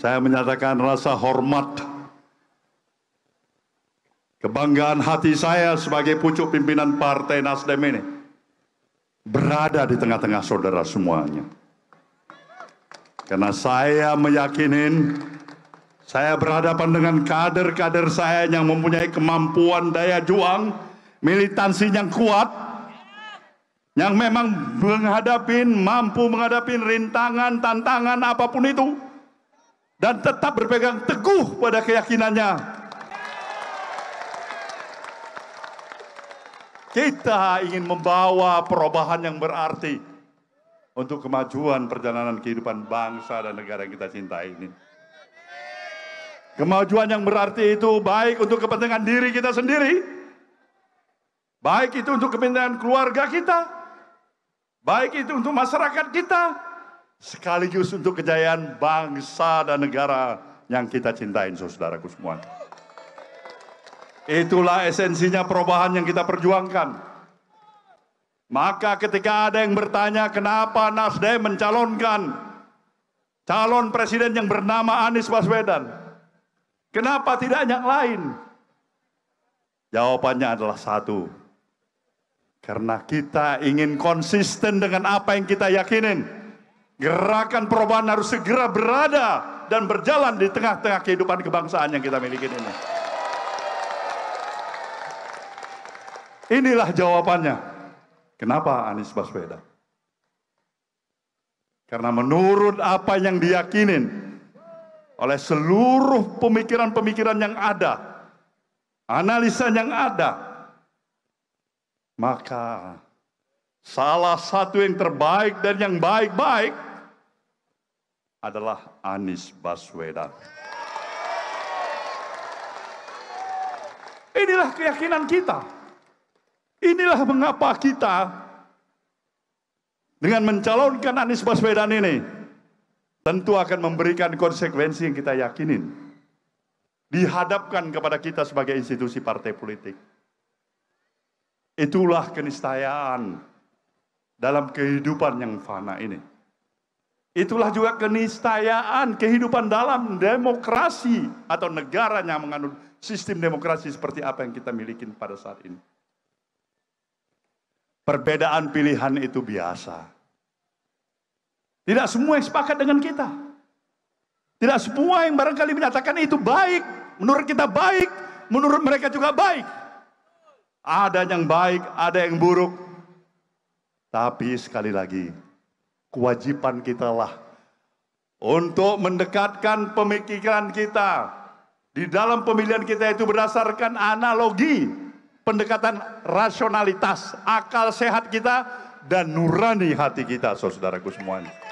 Saya menyatakan rasa hormat, kebanggaan hati saya sebagai pucuk pimpinan Partai Nasdem ini berada di tengah-tengah saudara semuanya. Karena saya meyakinin saya berhadapan dengan kader-kader saya yang mempunyai kemampuan daya juang, militansi yang kuat, yang memang menghadapi, mampu menghadapi rintangan, tantangan apapun itu dan tetap berpegang teguh pada keyakinannya. Kita ingin membawa perubahan yang berarti untuk kemajuan perjalanan kehidupan bangsa dan negara yang kita cintai ini. Kemajuan yang berarti itu baik untuk kepentingan diri kita sendiri, baik itu untuk kepentingan keluarga kita, baik itu untuk masyarakat kita, sekaligus untuk kejayaan bangsa dan negara yang kita cintain, saudaraku semua. Itulah esensinya perubahan yang kita perjuangkan. Maka ketika ada yang bertanya kenapa Nasdem mencalonkan calon presiden yang bernama Anies Baswedan, kenapa tidak yang lain? Jawabannya adalah satu, karena kita ingin konsisten dengan apa yang kita yakinin Gerakan perubahan harus segera berada dan berjalan di tengah-tengah kehidupan kebangsaan yang kita miliki ini. Inilah jawabannya. Kenapa Anies Baswedan? Karena menurut apa yang diyakinin oleh seluruh pemikiran-pemikiran yang ada, analisa yang ada, maka salah satu yang terbaik dan yang baik-baik adalah Anies Baswedan. Inilah keyakinan kita. Inilah mengapa kita dengan mencalonkan Anies Baswedan ini tentu akan memberikan konsekuensi yang kita yakinin. Dihadapkan kepada kita sebagai institusi partai politik. Itulah kenistayaan dalam kehidupan yang fana ini. Itulah juga keniscayaan kehidupan dalam demokrasi atau negara yang menganut sistem demokrasi seperti apa yang kita miliki pada saat ini. Perbedaan pilihan itu biasa. Tidak semua yang sepakat dengan kita. Tidak semua yang barangkali menyatakan itu baik. Menurut kita baik, menurut mereka juga baik. Ada yang baik, ada yang buruk. Tapi sekali lagi, Kewajiban kita lah untuk mendekatkan pemikiran kita di dalam pemilihan kita itu berdasarkan analogi pendekatan rasionalitas akal sehat kita dan nurani hati kita saudaraku semuanya.